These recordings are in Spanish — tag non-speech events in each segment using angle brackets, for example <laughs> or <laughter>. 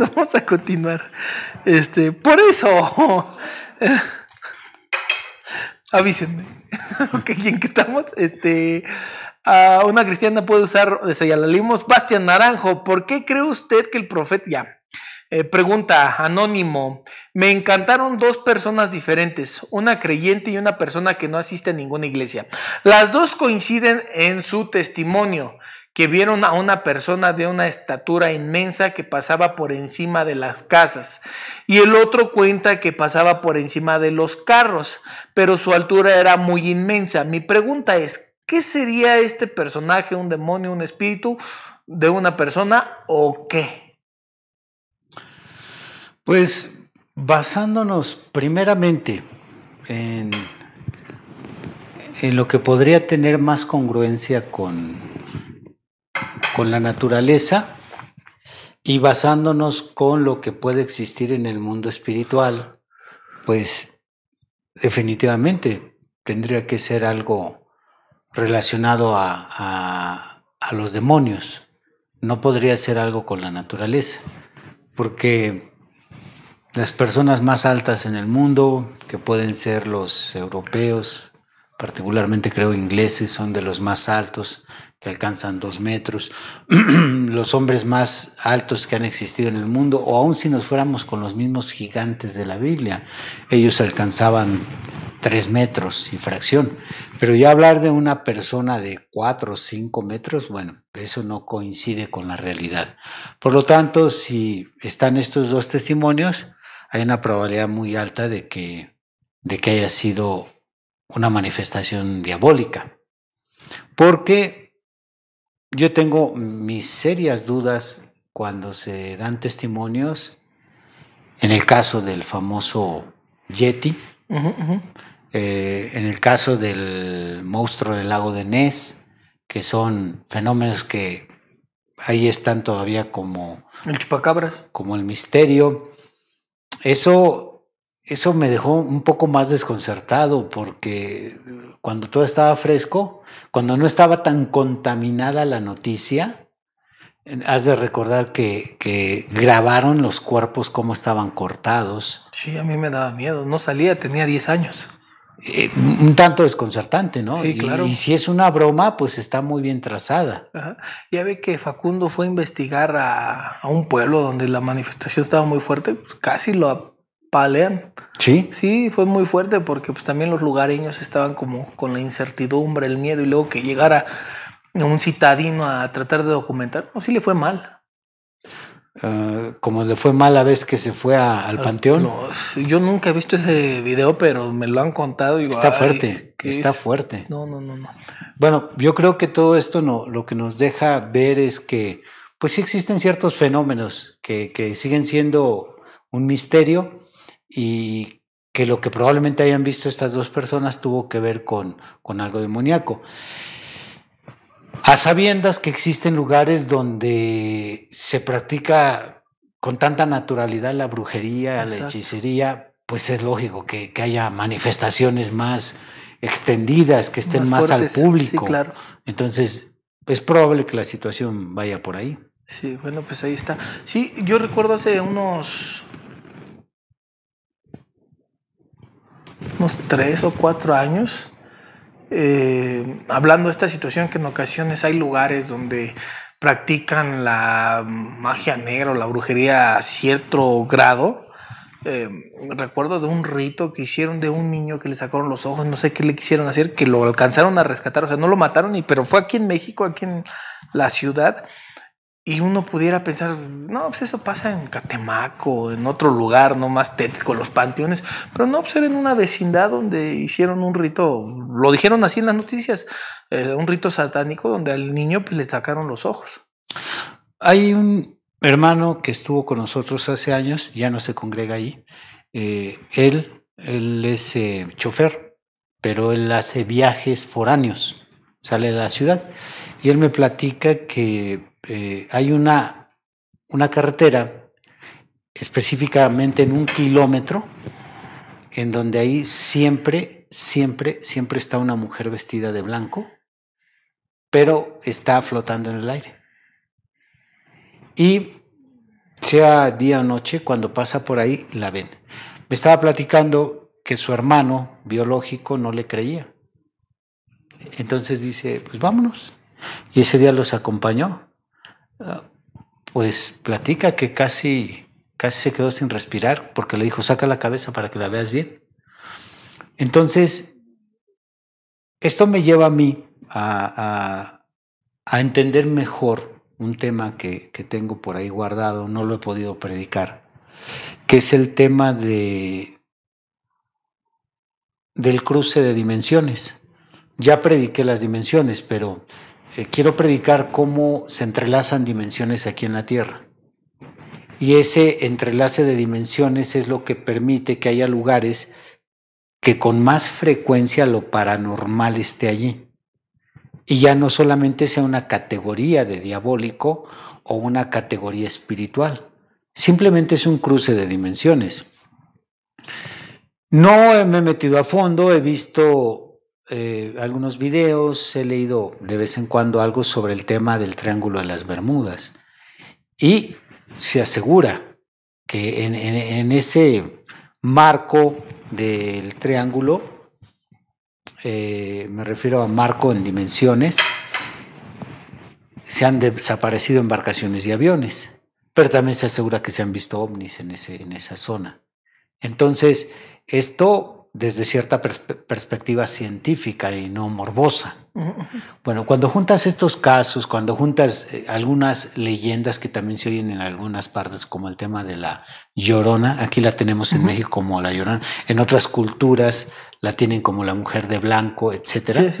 <laughs> vamos a continuar. Este, por eso. <laughs> Avísenme. ¿quién <laughs> que estamos? Este. una cristiana puede usar, desde ya la leímos, Bastian Naranjo, ¿por qué cree usted que el profeta, ya, eh, pregunta anónimo, me encantaron dos personas diferentes, una creyente y una persona que no asiste a ninguna iglesia. Las dos coinciden en su testimonio, que vieron a una persona de una estatura inmensa que pasaba por encima de las casas y el otro cuenta que pasaba por encima de los carros, pero su altura era muy inmensa. Mi pregunta es, ¿qué sería este personaje, un demonio, un espíritu de una persona o qué? Pues basándonos primeramente en, en lo que podría tener más congruencia con con la naturaleza y basándonos con lo que puede existir en el mundo espiritual, pues definitivamente tendría que ser algo relacionado a, los demonios. No podría ser algo con la naturaleza, porque las personas más altas en el mundo, que pueden ser los europeos, particularmente creo ingleses, son de los más altos que alcanzan dos metros, <clears throat> los hombres más altos que han existido en el mundo, o aun si nos fuéramos con los mismos gigantes de la Biblia, ellos alcanzaban tres metros y fracción. Pero ya hablar de una persona de cuatro o cinco metros, bueno, eso no coincide con la realidad. Por lo tanto, si están estos dos testimonios, hay una probabilidad muy alta de que, de que haya sido una manifestación diabólica. Porque yo tengo mis serias dudas cuando se dan testimonios, en el caso del famoso Yeti, eh, en el caso del monstruo del lago de Ness, que son fenómenos que ahí están todavía como... El chupacabras. Como el misterio. Eso eso me dejó un poco más desconcertado porque cuando todo estaba fresco, cuando no estaba tan contaminada la noticia, has de recordar que, grabaron los cuerpos como estaban cortados. Sí, a mí me daba miedo, no salía, tenía 10 años. Eh, un tanto desconcertante, ¿no? Sí, claro. Y, si es una broma, pues está muy bien trazada. Ya ve que Facundo fue a investigar a, un pueblo donde la manifestación estaba muy fuerte, pues casi lo palean. Sí. Sí, fue muy fuerte porque pues también los lugareños estaban como con la incertidumbre, el miedo y luego que llegara un citadino a tratar de documentar, no, sí le fue mal. Ah, como le fue mal la vez que se fue al ah, panteón. yo nunca he visto ese video, pero me lo han contado. Y está fuerte, está fuerte. No, no, no, no. Bueno, yo creo que todo esto no, lo que nos deja ver es que, pues sí existen ciertos fenómenos que, que siguen siendo un misterio y que lo que probablemente hayan visto estas dos personas tuvo que ver con, con algo demoníaco. A sabiendas que existen lugares donde se practica con tanta naturalidad la brujería, la hechicería, pues es lógico que, haya manifestaciones más extendidas, que estén más, al público. Entonces, es probable que la situación vaya por ahí. Sí, bueno, pues ahí está. Sí, yo recuerdo hace unos tres o cuatro años, eh, hablando de esta situación que en ocasiones hay lugares donde practican la magia negra o la brujería a cierto grado. Eh, recuerdo de un rito que hicieron de un niño que le sacaron los ojos, no sé qué le quisieron hacer, que lo alcanzaron a rescatar, o sea, no lo mataron, y, pero fue aquí en México, aquí en la ciudad, y uno pudiera pensar, no, pues eso pasa en Catemaco, en otro lugar, no más tético, los panteones, pero no, ¿observen pues una vecindad donde hicieron un rito, lo dijeron así en las noticias, eh, un rito satánico donde al niño pues, le sacaron los ojos. Hay un hermano que estuvo con nosotros hace años, ya no se congrega ahí, eh, él, él es eh, chofer, pero él hace viajes foráneos, sale de la ciudad, y él me platica que eh, hay una, una carretera específicamente en un kilómetro, en donde ahí siempre, siempre, siempre está una mujer vestida de blanco, pero está flotando en el aire. Y sea día o noche, cuando pasa por ahí, la ven. Me estaba platicando que su hermano biológico no le creía. Entonces dice, pues vámonos. Y ese día los acompañó pues platica que casi, casi se quedó sin respirar porque le dijo, saca la cabeza para que la veas bien. Entonces, esto me lleva a mí a, a, entender mejor un tema que, que, tengo por ahí guardado, no lo he podido predicar, que es el tema de del cruce de dimensiones. Ya prediqué las dimensiones, pero eh, quiero predicar cómo se entrelazan dimensiones aquí en la Tierra. Y ese entrelace de dimensiones es lo que permite que haya lugares que con más frecuencia lo paranormal esté allí. Y ya no solamente sea una categoría de diabólico o una categoría espiritual. Simplemente es un cruce de dimensiones. No me he metido a fondo, he visto eh, algunos videos, he leído de vez en cuando algo sobre el tema del Triángulo de las Bermudas. Y se asegura que en, ese marco del triángulo, eh, me refiero a marco en dimensiones, se han desaparecido embarcaciones y aviones, pero también se asegura que se han visto ovnis en, en esa zona. Entonces, esto desde cierta perspectiva científica y no morbosa. Bueno, cuando juntas estos casos, cuando juntas eh, algunas leyendas que también se oyen en algunas partes, como el tema de la llorona, aquí la tenemos en México como la llorona, en otras culturas la tienen como la mujer de blanco, etcétera.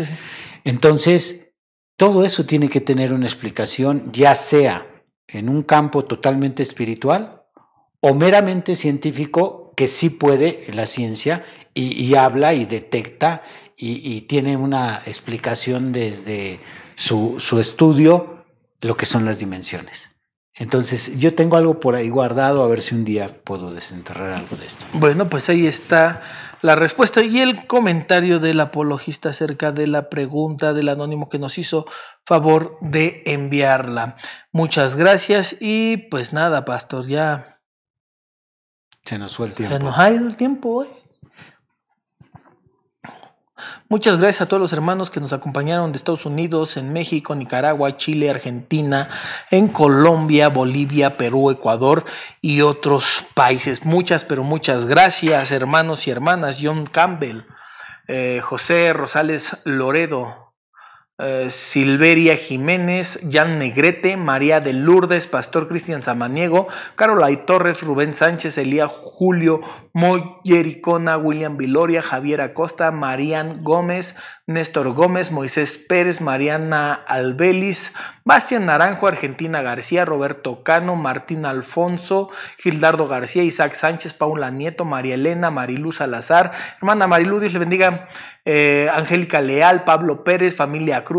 Entonces, todo eso tiene que tener una explicación, ya sea en un campo totalmente espiritual o meramente científico que sí puede la ciencia y, habla y detecta y, tiene una explicación desde su, su estudio lo que son las dimensiones. Entonces, yo tengo algo por ahí guardado, a ver si un día puedo desenterrar algo de esto. Bueno, pues ahí está la respuesta y el comentario del apologista acerca de la pregunta del anónimo que nos hizo favor de enviarla. Muchas gracias y pues nada, pastor, ya... Se nos fue el tiempo. Se nos ha ido el tiempo hoy. Muchas gracias a todos los hermanos que nos acompañaron de Estados Unidos, en México, Nicaragua, Chile, Argentina, en Colombia, Bolivia, Perú, Ecuador y otros países. Muchas, pero muchas gracias, hermanos y hermanas. John Campbell, eh, José Rosales Loredo, eh, Silveria Jiménez, Jan Negrete, María de Lourdes, Pastor Cristian Samaniego, Carolay Torres, Rubén Sánchez, Elía Julio Moyericona, William Viloria, Javier Acosta, Marían Gómez, Néstor Gómez, Moisés Pérez, Mariana Albelis, Bastian Naranjo, Argentina García, Roberto Cano, Martín Alfonso, Gildardo García, Isaac Sánchez, Paula Nieto, María Elena, Mariluz Salazar. Hermana Mariluz, Dios le bendiga. Eh, Angélica Leal, Pablo Pérez, Familia Cruz,